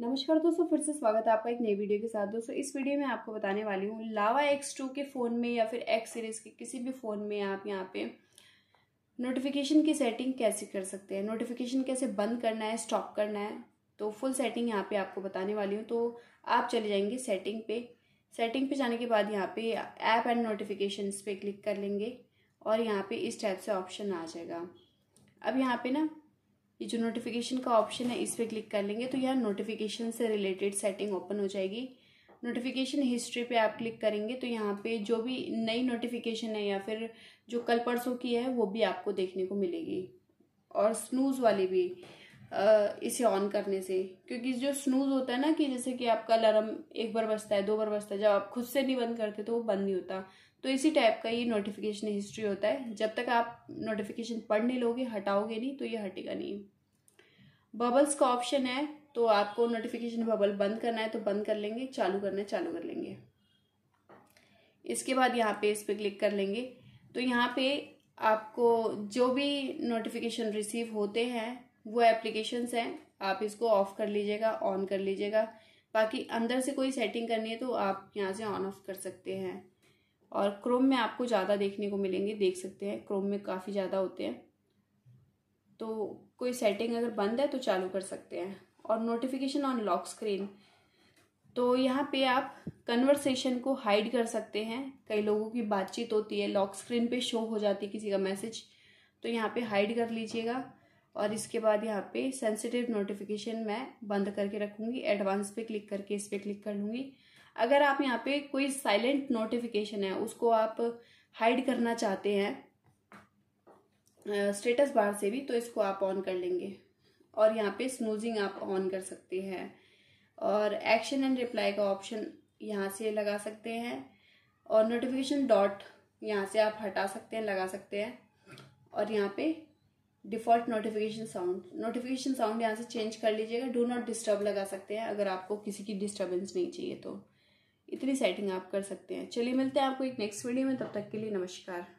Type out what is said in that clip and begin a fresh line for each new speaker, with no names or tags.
नमस्कार दोस्तों फिर से स्वागत है आपका एक नई वीडियो के साथ दोस्तों इस वीडियो में आपको बताने वाली हूँ लावा एक्स टू के फ़ोन में या फिर एक्स सीरीज़ के किसी भी फ़ोन में आप यहाँ पे नोटिफिकेशन की सेटिंग कैसे कर सकते हैं नोटिफिकेशन कैसे बंद करना है स्टॉप करना है तो फुल सेटिंग यहाँ पर आपको बताने वाली हूँ तो आप चले जाएंगे सेटिंग पे सेटिंग पे जाने के बाद यहाँ पे ऐप एंड नोटिफिकेशन पे क्लिक कर लेंगे और यहाँ पे इस टाइप से ऑप्शन आ जाएगा अब यहाँ पे ना ये जो नोटिफिकेशन का ऑप्शन है इस पर क्लिक कर लेंगे तो यहाँ नोटिफिकेशन से रिलेटेड सेटिंग ओपन हो जाएगी नोटिफिकेशन हिस्ट्री पे आप क्लिक करेंगे तो यहाँ पे जो भी नई नोटिफिकेशन है या फिर जो कल परसों की है वो भी आपको देखने को मिलेगी और स्नूज़ वाली भी इसे ऑन करने से क्योंकि जो स्नूज होता है ना कि जैसे कि आपका अलार्म एक बार बजता है दो बार बजता है जब आप खुद से नहीं बंद करते तो वो बंद नहीं होता तो इसी टाइप का ये नोटिफिकेशन हिस्ट्री होता है जब तक आप नोटिफिकेशन पढ़ने लोगे हटाओगे नहीं तो ये हटेगा नहीं बबल्स का ऑप्शन है तो आपको नोटिफिकेशन बबल बंद करना है तो बंद कर लेंगे चालू करना है चालू कर लेंगे इसके बाद यहाँ पे इस पर क्लिक कर लेंगे तो यहाँ पे आपको जो भी नोटिफिकेशन रिसीव होते हैं वो एप्लीकेशंस हैं आप इसको ऑफ कर लीजिएगा ऑन कर लीजिएगा बाकी अंदर से कोई सेटिंग करनी है तो आप यहाँ से ऑन ऑफ कर सकते हैं और क्रोम में आपको ज़्यादा देखने को मिलेंगे देख सकते हैं क्रोम में काफ़ी ज़्यादा होते हैं तो कोई सेटिंग अगर बंद है तो चालू कर सकते हैं और नोटिफिकेशन ऑन लॉक स्क्रीन तो यहाँ पे आप कन्वर्सेशन को हाइड कर सकते हैं कई लोगों की बातचीत होती है लॉक स्क्रीन पे शो हो जाती है किसी का मैसेज तो यहाँ पे हाइड कर लीजिएगा और इसके बाद यहाँ पे सेंसिटिव नोटिफिकेशन मैं बंद करके रखूँगी एडवांस पे क्लिक करके इस पर क्लिक कर लूँगी अगर आप यहाँ पे कोई साइलेंट नोटिफिकेशन है उसको आप हाइड करना चाहते हैं स्टेटस बार से भी तो इसको आप ऑन कर लेंगे और यहाँ पे स्नूजिंग आप ऑन कर सकते हैं और एक्शन एंड रिप्लाई का ऑप्शन यहाँ से लगा सकते हैं और नोटिफिकेशन डॉट यहाँ से आप हटा सकते हैं लगा सकते हैं और यहाँ पे default notification sound notification sound यहाँ से चेंज कर लीजिएगा डू नॉट डिस्टर्ब लगा सकते हैं अगर आपको किसी की डिस्टर्बेंस नहीं चाहिए तो इतनी सेटिंग आप कर सकते हैं चलिए मिलते हैं आपको एक नेक्स्ट वीडियो में तब तक के लिए नमस्कार